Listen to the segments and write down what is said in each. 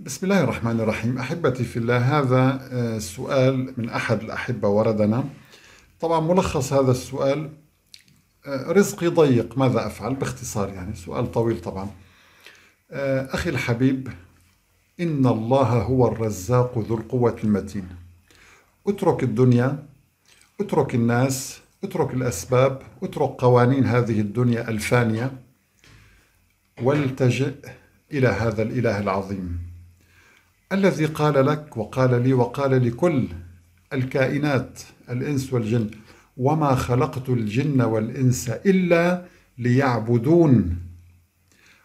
بسم الله الرحمن الرحيم أحبتي في الله هذا سؤال من أحد الأحبة وردنا طبعا ملخص هذا السؤال رزقي ضيق ماذا أفعل باختصار يعني سؤال طويل طبعا أخي الحبيب إن الله هو الرزاق ذو القوة المتين اترك الدنيا اترك الناس اترك الأسباب اترك قوانين هذه الدنيا الفانية والتجئ إلى هذا الإله العظيم الذي قال لك وقال لي وقال لكل الكائنات الإنس والجن وما خلقت الجن والإنس إلا ليعبدون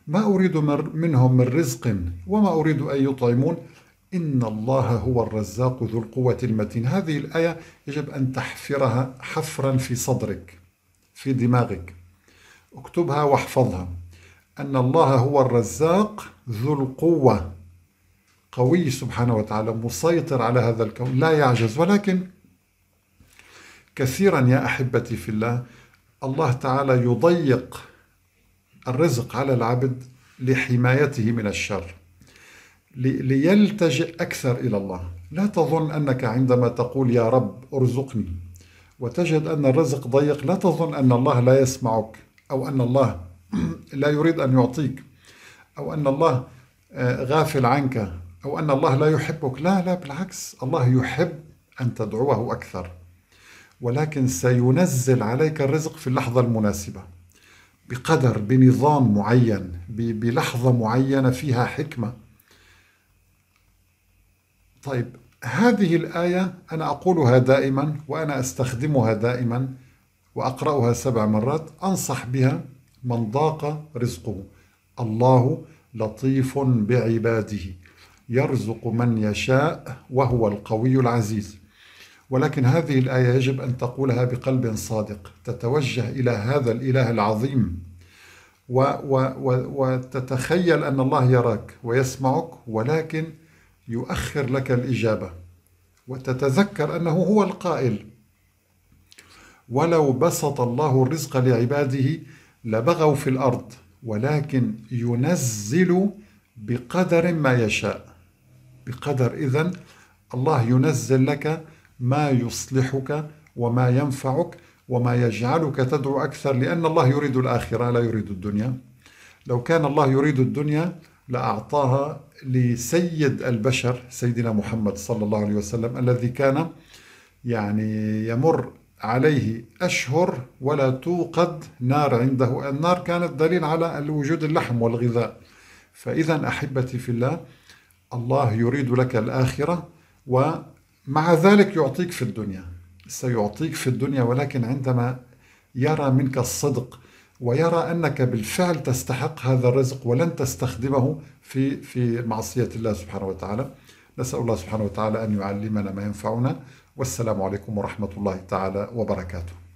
ما أريد منهم من رزق وما أريد أن يطعمون إن الله هو الرزاق ذو القوة المتين هذه الآية يجب أن تحفرها حفرا في صدرك في دماغك اكتبها واحفظها أن الله هو الرزاق ذو القوة قوي سبحانه وتعالى مسيطر على هذا الكون لا يعجز ولكن كثيرا يا احبتي في الله الله تعالى يضيق الرزق على العبد لحمايته من الشر ليلتجئ اكثر الى الله لا تظن انك عندما تقول يا رب ارزقني وتجد ان الرزق ضيق لا تظن ان الله لا يسمعك او ان الله لا يريد ان يعطيك او ان الله آه، غافل عنك أو أن الله لا يحبك لا لا بالعكس الله يحب أن تدعوه أكثر ولكن سينزل عليك الرزق في اللحظة المناسبة بقدر بنظام معين بلحظة معينة فيها حكمة طيب هذه الآية أنا أقولها دائما وأنا أستخدمها دائما وأقرأها سبع مرات أنصح بها من ضاق رزقه الله لطيف بعباده يرزق من يشاء وهو القوي العزيز ولكن هذه الآية يجب أن تقولها بقلب صادق تتوجه إلى هذا الإله العظيم و و و وتتخيل أن الله يراك ويسمعك ولكن يؤخر لك الإجابة وتتذكر أنه هو القائل ولو بسط الله الرزق لعباده لبغوا في الأرض ولكن ينزل بقدر ما يشاء بقدر إذا الله ينزل لك ما يصلحك وما ينفعك وما يجعلك تدعو أكثر لأن الله يريد الآخرة لا يريد الدنيا لو كان الله يريد الدنيا لأعطاها لسيد البشر سيدنا محمد صلى الله عليه وسلم الذي كان يعني يمر عليه أشهر ولا توقد نار عنده النار كانت دليل على وجود اللحم والغذاء فإذا أحبتي في الله الله يريد لك الآخرة ومع ذلك يعطيك في الدنيا سيعطيك في الدنيا ولكن عندما يرى منك الصدق ويرى أنك بالفعل تستحق هذا الرزق ولن تستخدمه في في معصية الله سبحانه وتعالى نسأل الله سبحانه وتعالى أن يعلمنا ما ينفعنا والسلام عليكم ورحمة الله تعالى وبركاته